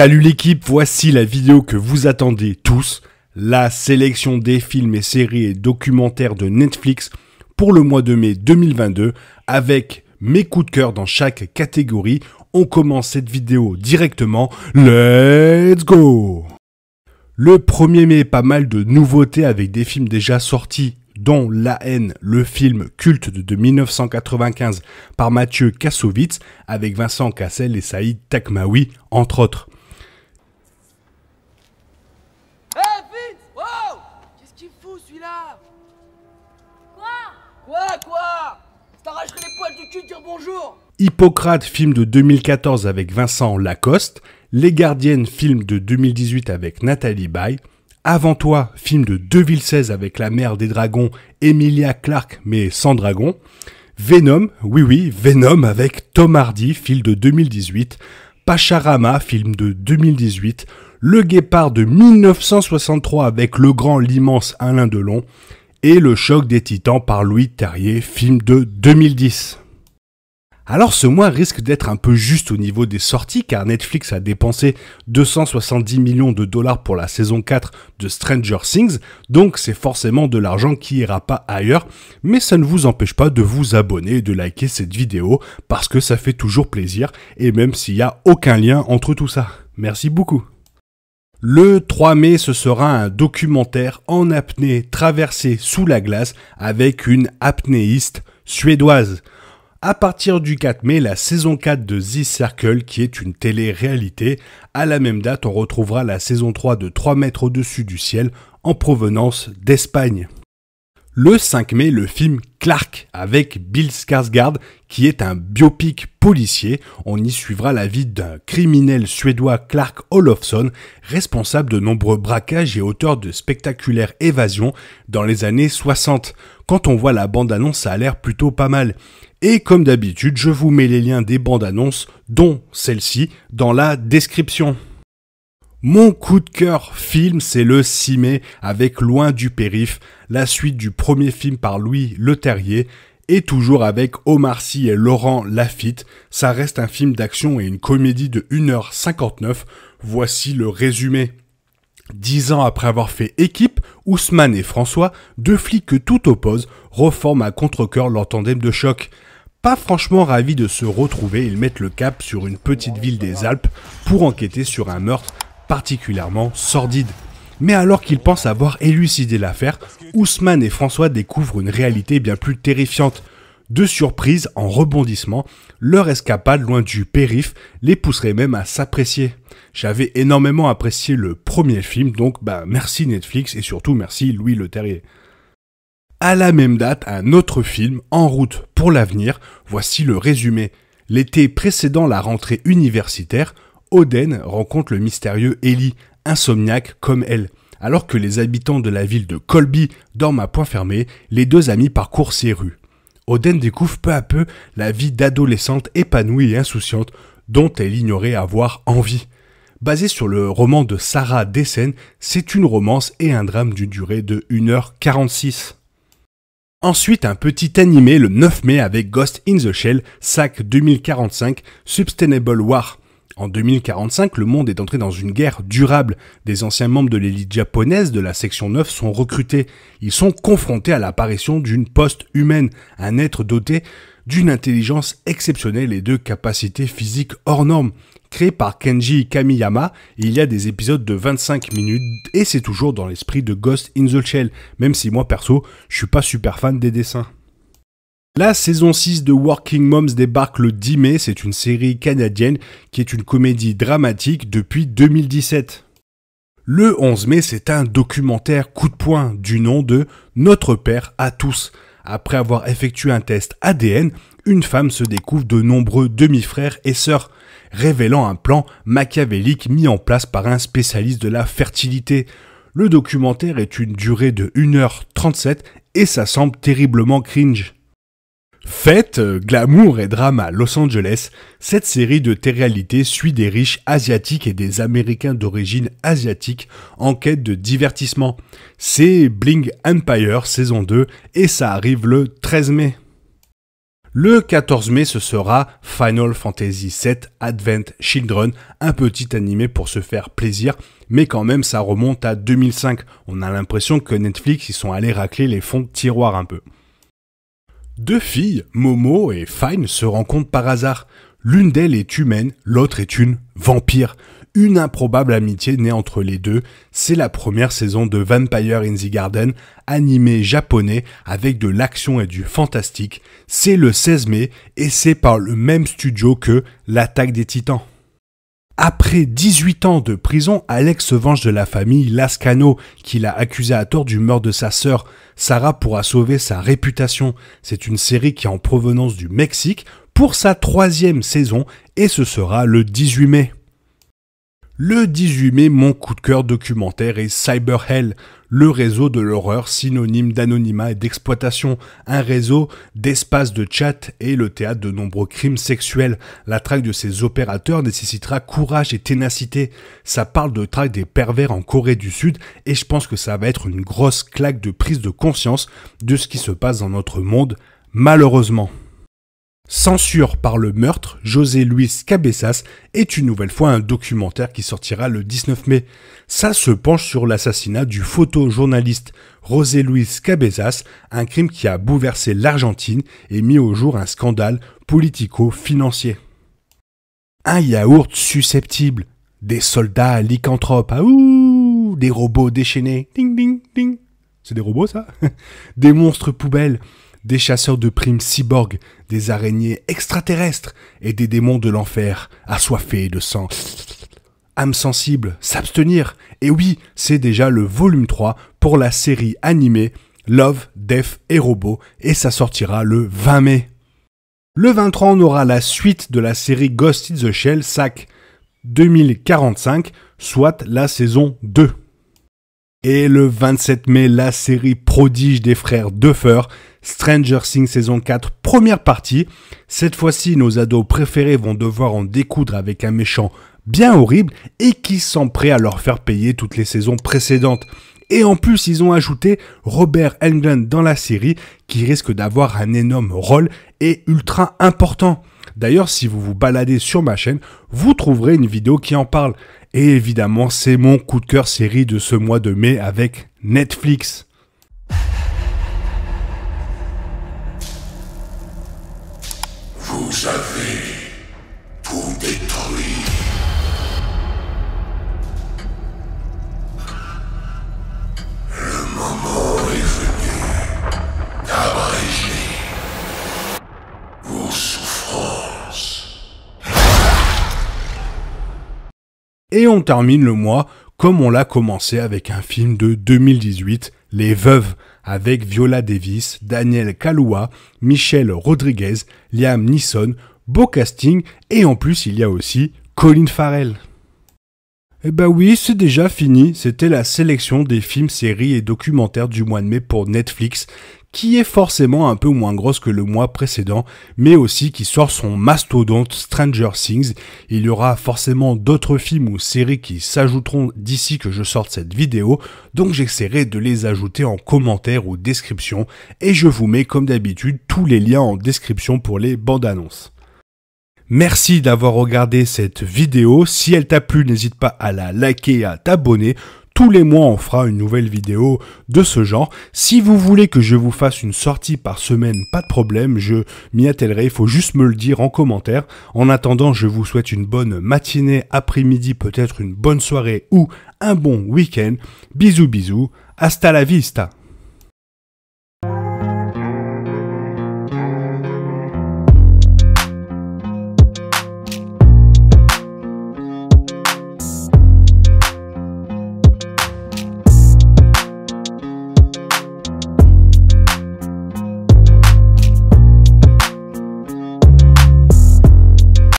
Salut l'équipe, voici la vidéo que vous attendez tous, la sélection des films et séries et documentaires de Netflix pour le mois de mai 2022 avec mes coups de cœur dans chaque catégorie. On commence cette vidéo directement. Let's go Le 1er mai, pas mal de nouveautés avec des films déjà sortis dont La haine, le film culte de 1995 par Mathieu Kassovitz avec Vincent Cassel et Saïd Takmaoui entre autres. Quoi Quoi, quoi les poils du cul dire bonjour Hippocrate, film de 2014 avec Vincent Lacoste, Les Gardiennes, film de 2018 avec Nathalie Baye, Avant toi, film de 2016 avec la mère des dragons, Emilia Clarke mais sans dragon, Venom, oui oui, Venom avec Tom Hardy, film de 2018, Pacharama, film de 2018, le Guépard de 1963 avec le grand, l'immense Alain Delon et Le Choc des Titans par Louis Terrier, film de 2010. Alors ce mois risque d'être un peu juste au niveau des sorties car Netflix a dépensé 270 millions de dollars pour la saison 4 de Stranger Things, donc c'est forcément de l'argent qui ira pas ailleurs, mais ça ne vous empêche pas de vous abonner et de liker cette vidéo parce que ça fait toujours plaisir et même s'il n'y a aucun lien entre tout ça. Merci beaucoup. Le 3 mai, ce sera un documentaire en apnée traversé sous la glace avec une apnéiste suédoise. À partir du 4 mai, la saison 4 de The Circle, qui est une télé-réalité. À la même date, on retrouvera la saison 3 de 3 mètres au-dessus du ciel en provenance d'Espagne. Le 5 mai, le film Clark avec Bill Skarsgård, qui est un biopic policier. On y suivra la vie d'un criminel suédois Clark Olofsson, responsable de nombreux braquages et auteur de spectaculaires évasions dans les années 60. Quand on voit la bande-annonce, ça a l'air plutôt pas mal. Et comme d'habitude, je vous mets les liens des bandes-annonces, dont celle-ci, dans la description. Mon coup de cœur film, c'est le 6 mai avec Loin du périph, la suite du premier film par Louis Leterrier et toujours avec Omar Sy et Laurent Lafitte. Ça reste un film d'action et une comédie de 1h59. Voici le résumé. Dix ans après avoir fait équipe, Ousmane et François, deux flics que tout oppose, reforment à contre-coeur leur tandem de choc. Pas franchement ravis de se retrouver, ils mettent le cap sur une petite ville des Alpes pour enquêter sur un meurtre particulièrement sordide. Mais alors qu'ils pensent avoir élucidé l'affaire, Ousmane et François découvrent une réalité bien plus terrifiante. De surprise, en rebondissement, leur escapade loin du périph les pousserait même à s'apprécier. J'avais énormément apprécié le premier film, donc bah merci Netflix et surtout merci Louis Le Terrier. À la même date, un autre film, En route pour l'avenir, voici le résumé. L'été précédant la rentrée universitaire, Oden rencontre le mystérieux Ellie, insomniaque comme elle. Alors que les habitants de la ville de Colby dorment à point fermé, les deux amis parcourent ces rues. Oden découvre peu à peu la vie d'adolescente épanouie et insouciante dont elle ignorait avoir envie. Basé sur le roman de Sarah Dessen, c'est une romance et un drame d'une durée de 1h46. Ensuite, un petit animé le 9 mai avec Ghost in the Shell, SAC 2045, Sustainable War. En 2045, le monde est entré dans une guerre durable. Des anciens membres de l'élite japonaise de la section 9 sont recrutés. Ils sont confrontés à l'apparition d'une poste humaine, un être doté d'une intelligence exceptionnelle et de capacités physiques hors normes. Créé par Kenji Kamiyama, il y a des épisodes de 25 minutes et c'est toujours dans l'esprit de Ghost in the Shell, même si moi perso, je suis pas super fan des dessins. La saison 6 de Working Moms débarque le 10 mai, c'est une série canadienne qui est une comédie dramatique depuis 2017. Le 11 mai, c'est un documentaire coup de poing du nom de Notre Père à tous. Après avoir effectué un test ADN, une femme se découvre de nombreux demi-frères et sœurs, révélant un plan machiavélique mis en place par un spécialiste de la fertilité. Le documentaire est une durée de 1h37 et ça semble terriblement cringe. Fête, euh, glamour et drame à Los Angeles, cette série de télé-réalité suit des riches asiatiques et des américains d'origine asiatique en quête de divertissement. C'est Bling Empire saison 2 et ça arrive le 13 mai. Le 14 mai, ce sera Final Fantasy VII Advent Children, un petit animé pour se faire plaisir, mais quand même ça remonte à 2005. On a l'impression que Netflix, y sont allés racler les fonds de tiroir un peu. Deux filles, Momo et Fine, se rencontrent par hasard. L'une d'elles est humaine, l'autre est une vampire. Une improbable amitié naît entre les deux. C'est la première saison de Vampire in the Garden, animé japonais avec de l'action et du fantastique. C'est le 16 mai et c'est par le même studio que L'attaque des titans. Après 18 ans de prison, Alex se venge de la famille Lascano, qui l'a accusé à tort du meurtre de sa sœur. Sarah pourra sauver sa réputation. C'est une série qui est en provenance du Mexique pour sa troisième saison et ce sera le 18 mai. Le 18 mai, mon coup de cœur documentaire est Cyber Hell, le réseau de l'horreur synonyme d'anonymat et d'exploitation, un réseau d'espace de chat et le théâtre de nombreux crimes sexuels. La traque de ces opérateurs nécessitera courage et ténacité. Ça parle de traque des pervers en Corée du Sud et je pense que ça va être une grosse claque de prise de conscience de ce qui se passe dans notre monde, malheureusement. Censure par le meurtre, José Luis Cabezas est une nouvelle fois un documentaire qui sortira le 19 mai. Ça se penche sur l'assassinat du photojournaliste José Luis Cabezas, un crime qui a bouleversé l'Argentine et mis au jour un scandale politico-financier. Un yaourt susceptible, des soldats lycanthropes, ah des robots déchaînés, ding ding ding. C'est des robots ça Des monstres poubelles des chasseurs de primes cyborgs, des araignées extraterrestres et des démons de l'enfer, assoiffés de sang. Âme sensible, s'abstenir. Et oui, c'est déjà le volume 3 pour la série animée Love, Death et Robot, et ça sortira le 20 mai. Le 23, on aura la suite de la série Ghost in the Shell SAC 2045, soit la saison 2. Et le 27 mai, la série prodige des frères Duffer, Stranger Things saison 4, première partie. Cette fois-ci, nos ados préférés vont devoir en découdre avec un méchant bien horrible et qui s'en prêt à leur faire payer toutes les saisons précédentes. Et en plus, ils ont ajouté Robert Englund dans la série qui risque d'avoir un énorme rôle et ultra important. D'ailleurs, si vous vous baladez sur ma chaîne, vous trouverez une vidéo qui en parle. Et évidemment, c'est mon coup de cœur série de ce mois de mai avec Netflix. Vous avez Et on termine le mois comme on l'a commencé avec un film de 2018, Les Veuves, avec Viola Davis, Daniel Kaloua, Michel Rodriguez, Liam Neeson, beau casting, et en plus il y a aussi Colin Farrell. Eh ben oui, c'est déjà fini, c'était la sélection des films, séries et documentaires du mois de mai pour Netflix, qui est forcément un peu moins grosse que le mois précédent, mais aussi qui sort son mastodonte Stranger Things. Il y aura forcément d'autres films ou séries qui s'ajouteront d'ici que je sorte cette vidéo, donc j'essaierai de les ajouter en commentaire ou description, et je vous mets comme d'habitude tous les liens en description pour les bandes annonces. Merci d'avoir regardé cette vidéo. Si elle t'a plu, n'hésite pas à la liker et à t'abonner tous les mois on fera une nouvelle vidéo de ce genre. Si vous voulez que je vous fasse une sortie par semaine, pas de problème, je m'y attellerai, il faut juste me le dire en commentaire. En attendant, je vous souhaite une bonne matinée, après-midi, peut-être une bonne soirée ou un bon week-end. Bisous bisous, hasta la vista